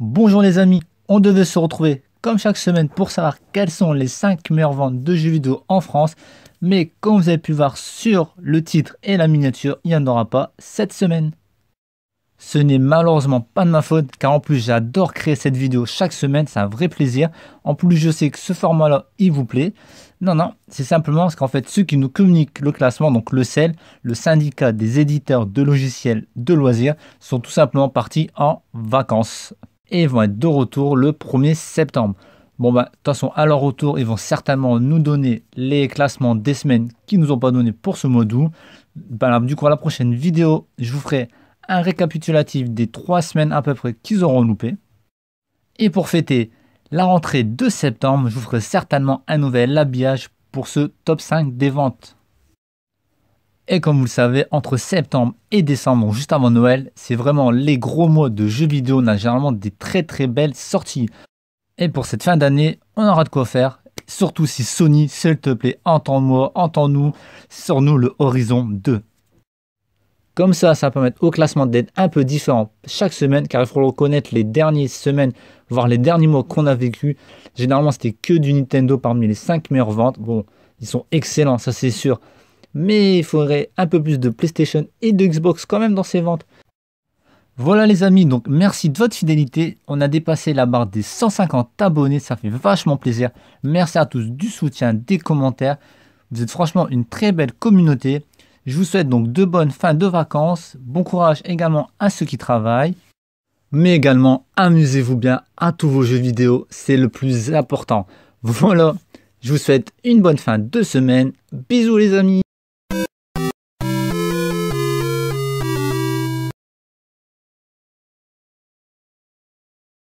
Bonjour les amis, on devait se retrouver comme chaque semaine pour savoir quelles sont les 5 meilleures ventes de jeux vidéo en France. Mais comme vous avez pu voir sur le titre et la miniature, il n'y en aura pas cette semaine. Ce n'est malheureusement pas de ma faute car en plus j'adore créer cette vidéo chaque semaine, c'est un vrai plaisir. En plus je sais que ce format là il vous plaît. Non non, c'est simplement parce qu'en fait ceux qui nous communiquent le classement, donc le CEL, le syndicat des éditeurs de logiciels de loisirs, sont tout simplement partis en vacances et ils vont être de retour le 1er septembre. Bon bah, de toute façon, à leur retour, ils vont certainement nous donner les classements des semaines qu'ils nous ont pas donné pour ce mois d'août. Bah, du coup, à la prochaine vidéo, je vous ferai un récapitulatif des trois semaines à peu près qu'ils auront loupé. Et pour fêter la rentrée de septembre, je vous ferai certainement un nouvel habillage pour ce top 5 des ventes. Et comme vous le savez, entre septembre et décembre, juste avant Noël, c'est vraiment les gros mois de jeux vidéo. On a généralement des très très belles sorties. Et pour cette fin d'année, on aura de quoi faire. Surtout si Sony, s'il te plaît, entends-moi, entends-nous, sors-nous le Horizon 2. Comme ça, ça permet au classement d'être un peu différent chaque semaine, car il faut reconnaître les dernières semaines, voire les derniers mois qu'on a vécu. Généralement, c'était que du Nintendo parmi les 5 meilleures ventes. Bon, ils sont excellents, ça c'est sûr mais il faudrait un peu plus de PlayStation et de Xbox quand même dans ces ventes. Voilà les amis, donc merci de votre fidélité. On a dépassé la barre des 150 abonnés, ça fait vachement plaisir. Merci à tous du soutien, des commentaires. Vous êtes franchement une très belle communauté. Je vous souhaite donc de bonnes fins de vacances. Bon courage également à ceux qui travaillent. Mais également, amusez-vous bien à tous vos jeux vidéo, c'est le plus important. Voilà, je vous souhaite une bonne fin de semaine. Bisous les amis